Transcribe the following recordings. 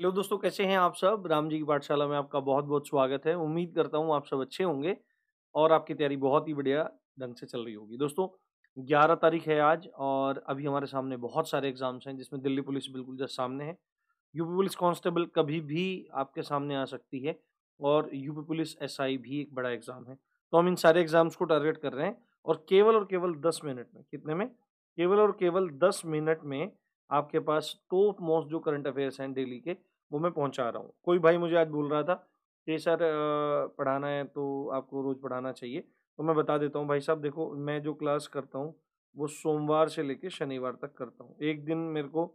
Hello दोस्तों कैसे हैं आप सब राम जी की पाठशाला में आपका बहुत बहुत स्वागत है उम्मीद करता हूं आप सब अच्छे होंगे और आपकी तैयारी बहुत ही बढ़िया ढंग से चल रही होगी दोस्तों 11 तारीख है आज और अभी हमारे सामने बहुत सारे एग्जाम्स हैं जिसमें दिल्ली पुलिस बिल्कुल जस्ट सामने है यूपी पुलिस कांस्टेबल कभी भी आपके सामने आ सकती है और यूपी पुलिस एस भी एक बड़ा एग्ज़ाम है तो हम इन सारे एग्ज़ाम्स को टारगेट कर रहे हैं और केवल और केवल दस मिनट में कितने में केवल और केवल दस मिनट में आपके पास टॉप मोस्ट जो करंट अफेयर्स हैं डेली के वो मैं पहुंचा रहा हूँ कोई भाई मुझे आज बोल रहा था कि सर पढ़ाना है तो आपको रोज़ पढ़ाना चाहिए तो मैं बता देता हूँ भाई साहब देखो मैं जो क्लास करता हूँ वो सोमवार से लेकर शनिवार तक करता हूँ एक दिन मेरे को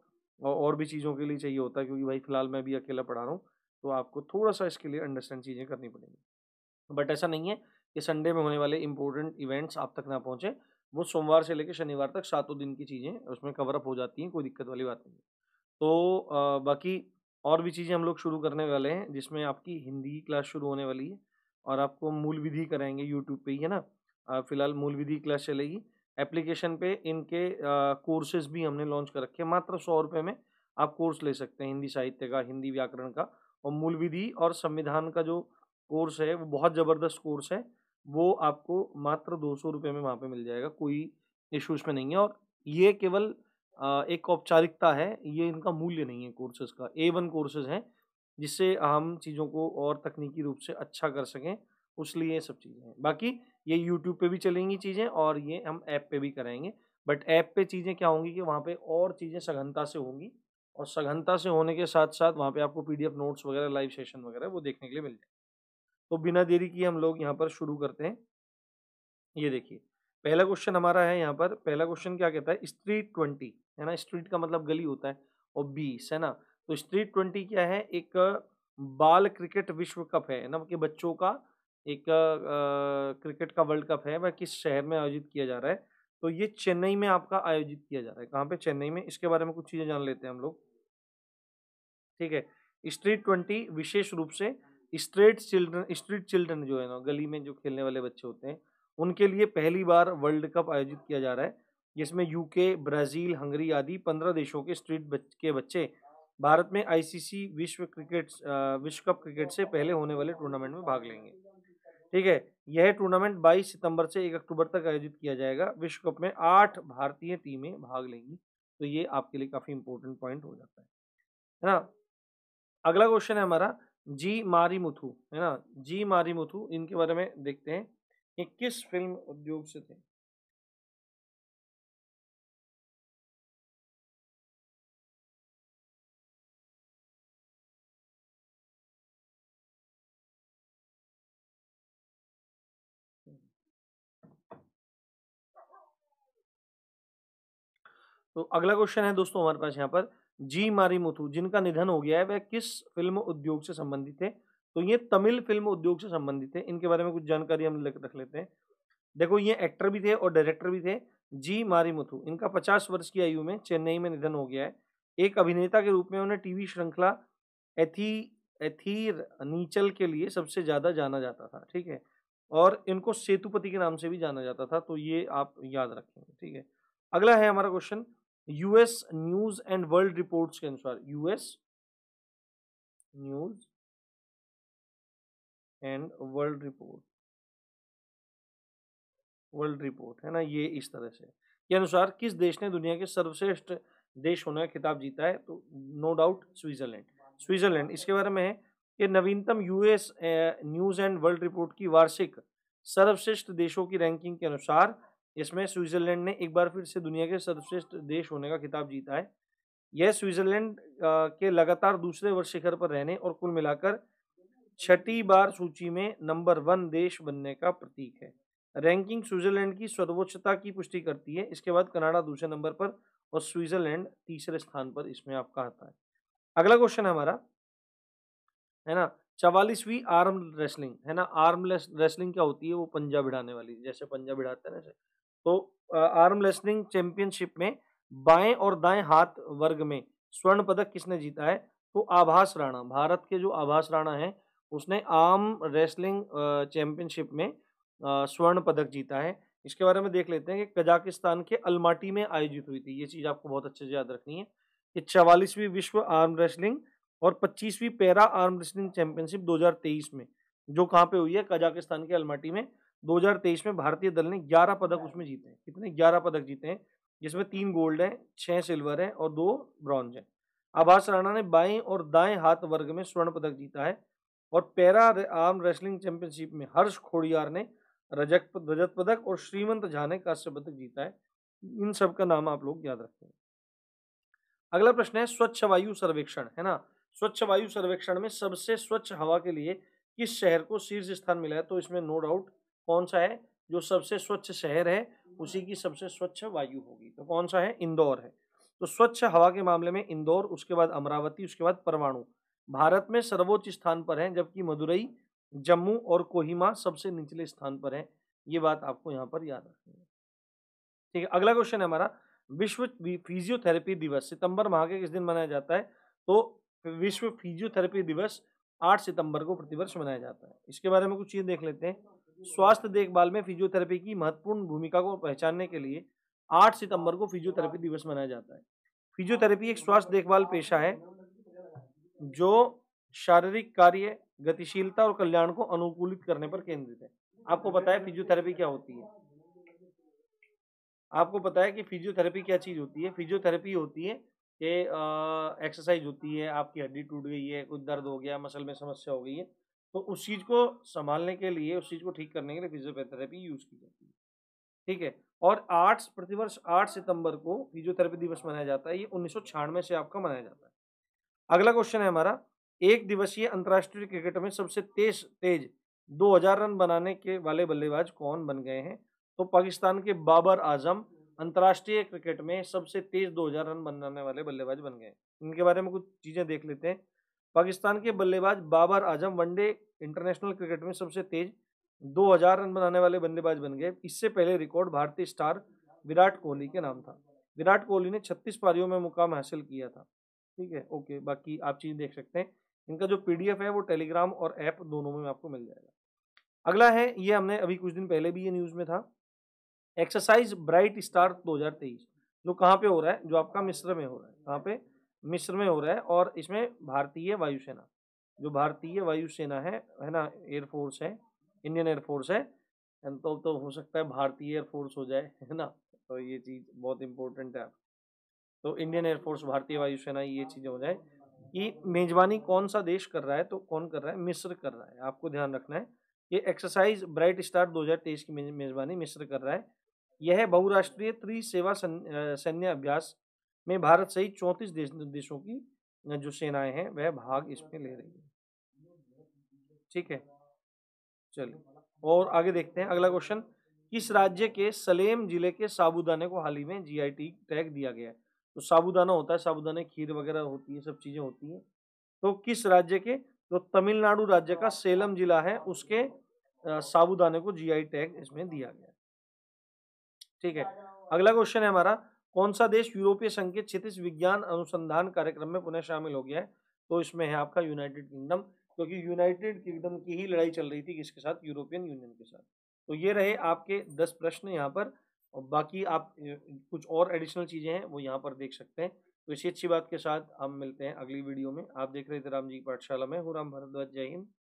और भी चीज़ों के लिए चाहिए होता है क्योंकि भाई फ़िलहाल मैं भी अकेला पढ़ा रहा हूँ तो आपको थोड़ा सा इसके लिए अंडरस्टैंड चीज़ें करनी पड़ेंगी बट ऐसा नहीं है कि संडे में होने वाले इंपॉर्टेंट इवेंट्स आप तक ना पहुँचे वो सोमवार से लेकर शनिवार तक सातों दिन की चीज़ें उसमें कवरअप हो जाती हैं कोई दिक्कत वाली बात नहीं है तो बाकी और भी चीज़ें हम लोग शुरू करने वाले हैं जिसमें आपकी हिंदी की क्लास शुरू होने वाली है और आपको मूल विधि कराएंगे यूट्यूब पे ही है ना फिलहाल मूल विधि क्लास चलेगी एप्लीकेशन पे इनके कोर्सेज भी हमने लॉन्च कर रखे हैं मात्र सौ रुपये में आप कोर्स ले सकते हैं हिंदी साहित्य का हिंदी व्याकरण का और मूल विधि और संविधान का जो कोर्स है वो बहुत ज़बरदस्त कोर्स है वो आपको मात्र दो सौ रुपये में वहाँ पर मिल जाएगा कोई इशू उसमें नहीं है और ये केवल एक औपचारिकता है ये इनका मूल्य नहीं है कोर्सेज का ए वन कोर्सेज हैं जिससे हम चीज़ों को और तकनीकी रूप से अच्छा कर सकें उस लिए सब चीज़ें हैं बाकी ये यूट्यूब पे भी चलेंगी चीज़ें और ये हम ऐप पे भी करेंगे बट ऐप पे चीज़ें क्या होंगी कि वहाँ पे और चीज़ें सघनता से होंगी और सघनता से होने के साथ साथ वहाँ पे आपको पी नोट्स वगैरह लाइव सेशन वगैरह वो देखने के लिए मिल हैं तो बिना देरी किए हम लोग यहाँ पर शुरू करते हैं ये देखिए पहला क्वेश्चन हमारा है यहाँ पर पहला क्वेश्चन क्या कहता है स्ट्रीट ट्वेंटी है ना स्ट्रीट का मतलब गली होता है और बीस है ना तो स्ट्रीट ट्वेंटी क्या है एक बाल क्रिकेट विश्व कप है ना कि बच्चों का एक आ, क्रिकेट का वर्ल्ड कप है वह किस शहर में आयोजित किया जा रहा है तो ये चेन्नई में आपका आयोजित किया जा रहा है कहाँ पे चेन्नई में इसके बारे में कुछ चीज़ें जान लेते हैं हम लोग ठीक है स्ट्रीट ट्वेंटी विशेष रूप से स्ट्रीट चिल्ड्रन स्ट्रीट चिल्ड्रन जो है ना गली में जो खेलने वाले बच्चे होते हैं उनके लिए पहली बार वर्ल्ड कप आयोजित किया जा रहा है जिसमें यूके ब्राज़ील हंगरी आदि पंद्रह देशों के स्ट्रीट बच्च के बच्चे भारत में आईसीसी विश्व क्रिकेट विश्व कप क्रिकेट से पहले होने वाले टूर्नामेंट में भाग लेंगे ठीक है यह टूर्नामेंट 22 सितंबर से 1 अक्टूबर तक आयोजित किया जाएगा विश्व कप में आठ भारतीय टीमें भाग लेंगी तो ये आपके लिए काफ़ी इंपॉर्टेंट पॉइंट हो जाता है है ना अगला क्वेश्चन है हमारा जी मारी मुथु है ना जी मारी मुथु इनके बारे में देखते हैं ये किस फिल्म उद्योग से थे तो अगला क्वेश्चन है दोस्तों हमारे पास यहाँ पर जी मारी मुथु जिनका निधन हो गया है वह किस फिल्म उद्योग से संबंधित थे तो ये तमिल फिल्म उद्योग से संबंधित है इनके बारे में कुछ जानकारी हम रख लेते हैं देखो ये एक्टर भी थे और डायरेक्टर भी थे जी मारी मुथु इनका पचास वर्ष की आयु में चेन्नई में निधन हो गया है एक अभिनेता के रूप में उन्हें टीवी श्रृंखला एथी एथीर नीचल के लिए सबसे ज़्यादा जाना जाता था ठीक है और इनको सेतुपति के नाम से भी जाना जाता था तो ये आप याद रखेंगे ठीक है अगला है हमारा question US news and world reports के अनुसार US news and world report world report है ना ये इस तरह से के अनुसार किस देश ने दुनिया के सर्वश्रेष्ठ देश होने का खिताब जीता है तो नो डाउट स्विट्जरलैंड स्विट्जरलैंड इसके बारे में है कि नवीनतम US news and world report की वार्षिक सर्वश्रेष्ठ देशों की रैंकिंग के अनुसार इसमें स्विट्जरलैंड ने एक बार फिर से दुनिया के सर्वश्रेष्ठ देश होने का खिताब जीता है यह स्विट्जरलैंड के लगातार दूसरे वर्ष शिखर पर रहने और कुल मिलाकर छठी बार सूची में नंबर वन देश बनने का प्रतीक है रैंकिंग स्विट्जरलैंड की सर्वोच्चता की पुष्टि करती है इसके बाद कनाडा दूसरे नंबर पर और स्विट्जरलैंड तीसरे स्थान पर इसमें आपका आता है अगला क्वेश्चन हमारा है ना चवालीसवीं आर्म रेसलिंग है ना आर्म रेसलिंग क्या होती है वो पंजा बिड़ाने वाली जैसे पंजा बिड़ाते हैं ना तो आर्म रेसलिंग चैंपियनशिप में बाएं और दाएं हाथ वर्ग में स्वर्ण पदक किसने जीता है तो आभास राणा भारत के जो आभास राणा हैं उसने आर्म रेसलिंग चैम्पियनशिप में स्वर्ण पदक जीता है इसके बारे में देख लेते हैं कि कजाकिस्तान के अलमाटी में आयोजित हुई थी ये चीज़ आपको बहुत अच्छे से याद रखनी है कि चवालीसवीं विश्व आर्म रेसलिंग और पच्चीसवीं पैरा आर्म रेसलिंग चैंपियनशिप 2023 में जो कहाँ पे हुई है कजाकिस्तान के अलमाटी में 2023 में भारतीय दल ने 11 पदक अच्छा। उसमें जीते हैं कितने 11 पदक जीते हैं जिसमें तीन गोल्ड हैं छः सिल्वर हैं और दो ब्रॉन्ज हैं आभास राणा ने बाएं और दाएं हाथ वर्ग में स्वर्ण पदक जीता है और पैरा आर्म रेसलिंग चैंपियनशिप में हर्ष खोड़ियार ने रजक रजत पदक और श्रीमंत झा ने कांस्य पदक जीता है इन सब का नाम आप लोग याद रखें अगला प्रश्न है स्वच्छ वायु सर्वेक्षण है ना स्वच्छ वायु सर्वेक्षण में सबसे स्वच्छ हवा के लिए किस शहर को शीर्ष स्थान मिला है तो इसमें नो डाउट कौन सा है जो सबसे स्वच्छ शहर है उसी की सबसे स्वच्छ वायु होगी तो कौन सा है इंदौर है तो स्वच्छ हवा के मामले में इंदौर उसके बाद अमरावती उसके बाद परमाणु भारत में सर्वोच्च स्थान पर है जबकि मदुरई जम्मू और कोहिमा सबसे निचले स्थान पर है ये बात आपको यहाँ पर याद रखनी है ठीक है अगला क्वेश्चन है हमारा विश्व फिजियोथेरेपी दिवस सितंबर माह के किस दिन मनाया जाता है तो विश्व फिजियोथेरेपी दिवस 8 सितंबर को प्रतिवर्ष मनाया जाता है इसके बारे में कुछ चीज़ देख लेते हैं स्वास्थ्य देखभाल में फिजियोथेरेपी की महत्वपूर्ण भूमिका को पहचानने के लिए 8 सितंबर को फिजियोथेरेपी दिवस मनाया जाता है फिजियोथेरेपी एक स्वास्थ्य देखभाल पेशा है जो शारीरिक कार्य गतिशीलता और कल्याण को अनुकूलित करने पर केंद्रित है आपको बताया फिजियोथेरेपी क्या होती है आपको बताया कि फिजियोथेरेपी क्या चीज़ होती है फिजियोथेरेपी होती है कि एक्सरसाइज होती है आपकी हड्डी टूट गई है कुछ दर्द हो गया मसल में समस्या हो गई है तो उस चीज़ को संभालने के लिए उस चीज़ को ठीक करने के लिए फिजियोथेरेपी यूज की जाती है ठीक है और आठ प्रतिवर्ष आठ सितंबर को फिजियोथेरेपी दिवस मनाया जाता है ये उन्नीस से आपका मनाया जाता है अगला क्वेश्चन है हमारा एक दिवसीय अंतर्राष्ट्रीय क्रिकेट में सबसे तेज तेज 2000 रन बनाने के वाले बल्लेबाज कौन बन गए हैं तो पाकिस्तान के बाबर आजम अंतर्राष्ट्रीय क्रिकेट में सबसे तेज 2000 रन बनाने वाले बल्लेबाज बन गए इनके बारे में कुछ चीज़ें देख लेते हैं पाकिस्तान के बल्लेबाज Babar Azam one day international cricket में सबसे तेज 2000 रन बनाने वाले बल्लेबाज बन गए इससे पहले रिकॉर्ड भारतीय स्टार विराट कोहली के नाम था विराट कोहली ने छत्तीस पारियों में मुकाम हासिल किया था ठीक है ओके बाकी आप चीज़ देख सकते हैं इनका जो पीडीएफ है वो टेलीग्राम और ऐप दोनों में आपको मिल जाएगा अगला है ये हमने अभी कुछ दिन पहले भी ये न्यूज़ में था एक्सरसाइज ब्राइट स्टार 2023 जो कहाँ पे हो रहा है जो आपका मिस्र में हो रहा है कहाँ पे मिस्र में हो रहा है और इसमें भारतीय वायुसेना जो भारतीय वायुसेना है है ना एयरफोर्स है इंडियन एयरफोर्स है तो तो हो सकता है भारतीय एयरफोर्स हो जाए है ना तो ये चीज़ बहुत इंपॉर्टेंट है आपको तो इंडियन एयरफोर्स भारतीय वायुसेना ये चीज़ें हो जाए कि मेजबानी कौन सा देश कर रहा है तो कौन कर रहा है मिस्र कर रहा है आपको ध्यान रखना है ये एक्सरसाइज ब्राइट स्टार 2023 की मेजबानी मिस्र कर रहा है यह बहुराष्ट्रीय त्रिसेवा सैन्य अभ्यास में भारत सहित चौंतीस देश, देशों की जो सेनाएं हैं वह भाग इसमें ले रही है ठीक है चलिए और आगे देखते हैं अगला क्वेश्चन किस राज्य के सलेम जिले के साबुदाने को हाल ही में जीआईटी टैग दिया गया है तो साबुदाना होता है साबुदाने खीर वगैरह होती है सब चीज़ें होती हैं तो किस राज्य के तो तमिलनाडु राज्य का सेलम जिला है उसके साबुदाने को जीआई टैग इसमें दिया गया ठीक है अगला क्वेश्चन है हमारा कौन सा देश यूरोपीय संघ के क्षितिज विज्ञान अनुसंधान कार्यक्रम में पुनः शामिल हो गया है तो इसमें है आपका यूनाइटेड किंगडम क्योंकि यूनाइटेड किंगडम की ही लड़ाई चल रही थी किसके साथ यूरोपियन यूनियन के साथ तो ये रहे आपके दस प्रश्न यहाँ पर और बाकी आप कुछ और एडिशनल चीज़ें हैं वो यहाँ पर देख सकते हैं तो इसी अच्छी बात के साथ हम मिलते हैं अगली वीडियो में आप देख रहे थे राम जी की पाठशाला में हूँ राम भारद्वाज जय हिंद